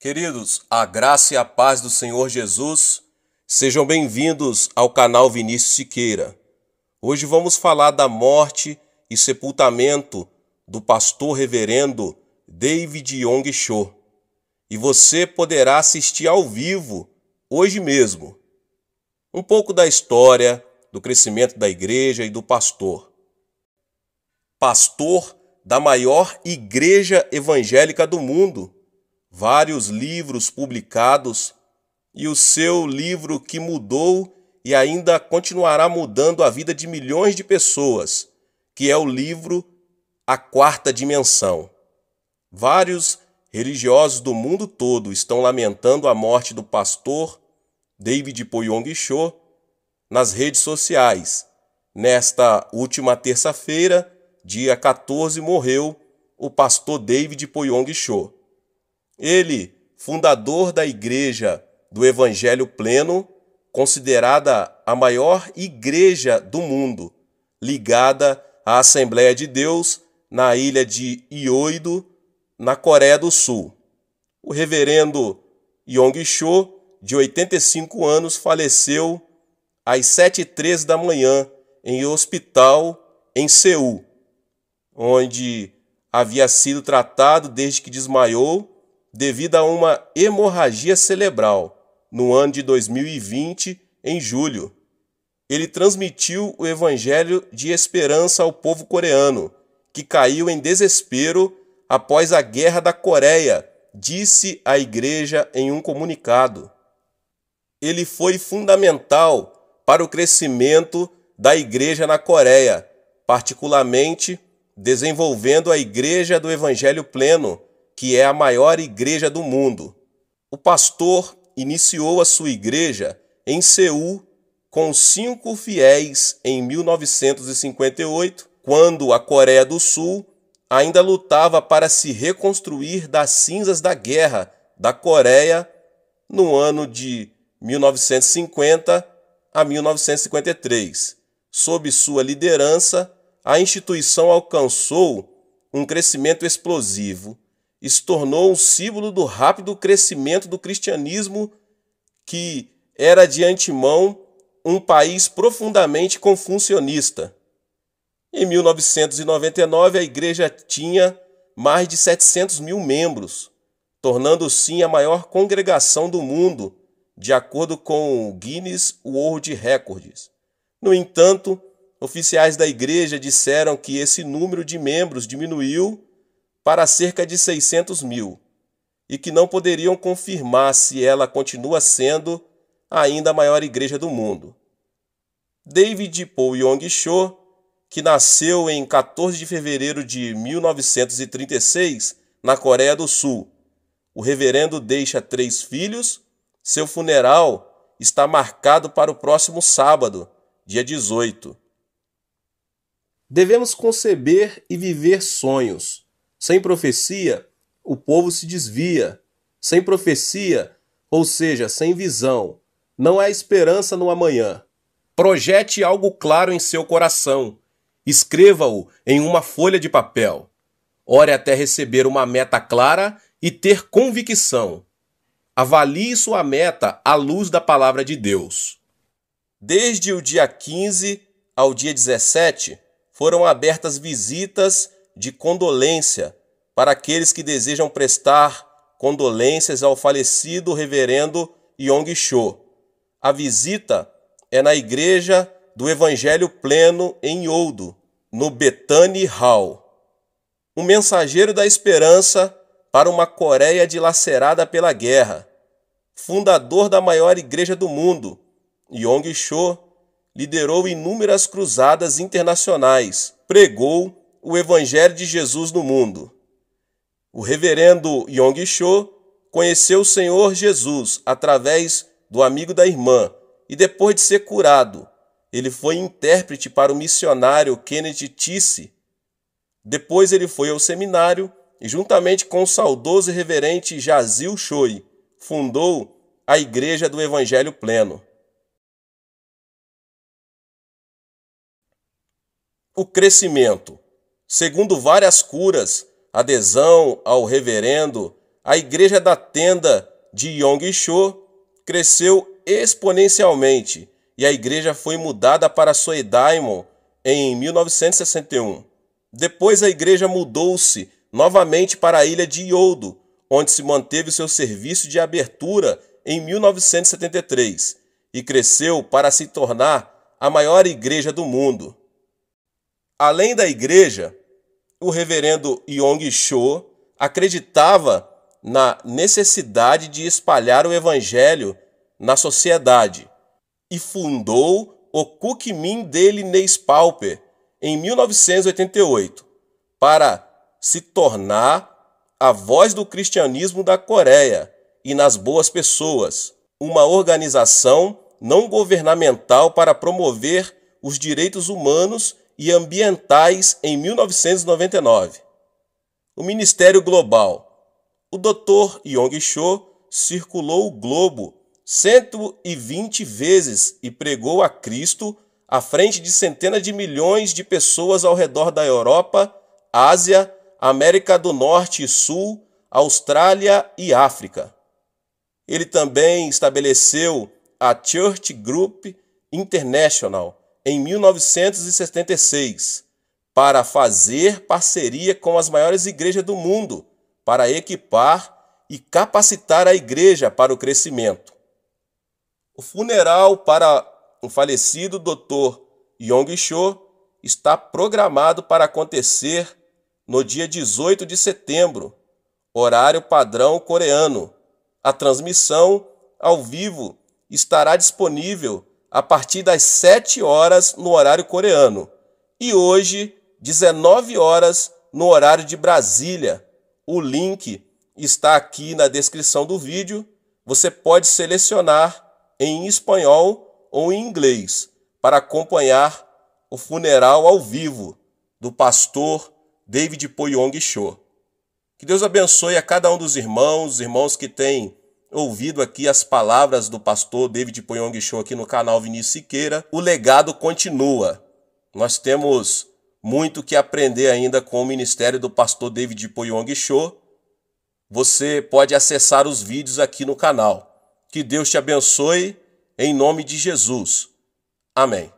Queridos, a graça e a paz do Senhor Jesus, sejam bem-vindos ao canal Vinícius Siqueira. Hoje vamos falar da morte e sepultamento do pastor reverendo David Yong Cho. E você poderá assistir ao vivo hoje mesmo. Um pouco da história, do crescimento da igreja e do pastor. Pastor da maior igreja evangélica do mundo vários livros publicados e o seu livro que mudou e ainda continuará mudando a vida de milhões de pessoas, que é o livro A Quarta Dimensão. Vários religiosos do mundo todo estão lamentando a morte do pastor David Poyong Cho nas redes sociais. Nesta última terça-feira, dia 14, morreu o pastor David Poyong Cho. Ele, fundador da Igreja do Evangelho Pleno, considerada a maior igreja do mundo, ligada à Assembleia de Deus na ilha de Ioido, na Coreia do Sul. O reverendo Yong Cho, de 85 anos, faleceu às 7h13 da manhã em hospital em Seul, onde havia sido tratado desde que desmaiou devido a uma hemorragia cerebral no ano de 2020, em julho. Ele transmitiu o evangelho de esperança ao povo coreano, que caiu em desespero após a Guerra da Coreia, disse a igreja em um comunicado. Ele foi fundamental para o crescimento da igreja na Coreia, particularmente desenvolvendo a igreja do evangelho pleno que é a maior igreja do mundo. O pastor iniciou a sua igreja em Seul com cinco fiéis em 1958, quando a Coreia do Sul ainda lutava para se reconstruir das cinzas da guerra da Coreia no ano de 1950 a 1953. Sob sua liderança, a instituição alcançou um crescimento explosivo e se tornou um símbolo do rápido crescimento do cristianismo, que era de antemão um país profundamente confucionista. Em 1999, a igreja tinha mais de 700 mil membros, tornando-se a maior congregação do mundo, de acordo com o Guinness World Records. No entanto, oficiais da igreja disseram que esse número de membros diminuiu para cerca de 600 mil, e que não poderiam confirmar se ela continua sendo ainda a maior igreja do mundo. David Paul Yong Cho, que nasceu em 14 de fevereiro de 1936 na Coreia do Sul. O reverendo deixa três filhos. Seu funeral está marcado para o próximo sábado, dia 18. Devemos conceber e viver sonhos. Sem profecia, o povo se desvia. Sem profecia, ou seja, sem visão, não há esperança no amanhã. Projete algo claro em seu coração. Escreva-o em uma folha de papel. Ore até receber uma meta clara e ter convicção. Avalie sua meta à luz da palavra de Deus. Desde o dia 15 ao dia 17, foram abertas visitas de condolência para aqueles que desejam prestar condolências ao falecido reverendo Yong Cho. A visita é na Igreja do Evangelho Pleno em Oudo, no Bethany Hall. Um mensageiro da esperança para uma Coreia dilacerada pela guerra. Fundador da maior igreja do mundo, Yong Cho liderou inúmeras cruzadas internacionais, pregou o Evangelho de Jesus no mundo. O reverendo Yong Cho conheceu o Senhor Jesus através do amigo da irmã e, depois de ser curado, ele foi intérprete para o missionário Kenneth Tisse. Depois ele foi ao seminário e, juntamente com o saudoso reverente Jazil Choi, fundou a Igreja do Evangelho Pleno. O crescimento. Segundo várias curas, adesão ao reverendo, a Igreja da Tenda de Yongguichô cresceu exponencialmente e a igreja foi mudada para Soedaimon em 1961. Depois a igreja mudou-se novamente para a ilha de Yodo, onde se manteve seu serviço de abertura em 1973 e cresceu para se tornar a maior igreja do mundo. Além da igreja, o reverendo Yong Cho acreditava na necessidade de espalhar o evangelho na sociedade e fundou o Kukmin dele Newspaper em 1988 para se tornar a voz do cristianismo da Coreia e nas boas pessoas, uma organização não governamental para promover os direitos humanos e Ambientais em 1999. O Ministério Global. O Dr. Yong Cho circulou o globo 120 vezes e pregou a Cristo à frente de centenas de milhões de pessoas ao redor da Europa, Ásia, América do Norte e Sul, Austrália e África. Ele também estabeleceu a Church Group International, em 1976 para fazer parceria com as maiores igrejas do mundo para equipar e capacitar a igreja para o crescimento. O funeral para o falecido Dr. Yong Cho está programado para acontecer no dia 18 de setembro, horário padrão coreano. A transmissão ao vivo estará disponível a partir das 7 horas no horário coreano e hoje 19 horas no horário de Brasília. O link está aqui na descrição do vídeo. Você pode selecionar em espanhol ou em inglês para acompanhar o funeral ao vivo do pastor David Poyong Cho. Que Deus abençoe a cada um dos irmãos, irmãos que têm ouvido aqui as palavras do pastor David Poyong Show aqui no canal Vinícius Siqueira, o legado continua. Nós temos muito que aprender ainda com o ministério do pastor David Poyong Show. Você pode acessar os vídeos aqui no canal. Que Deus te abençoe em nome de Jesus. Amém.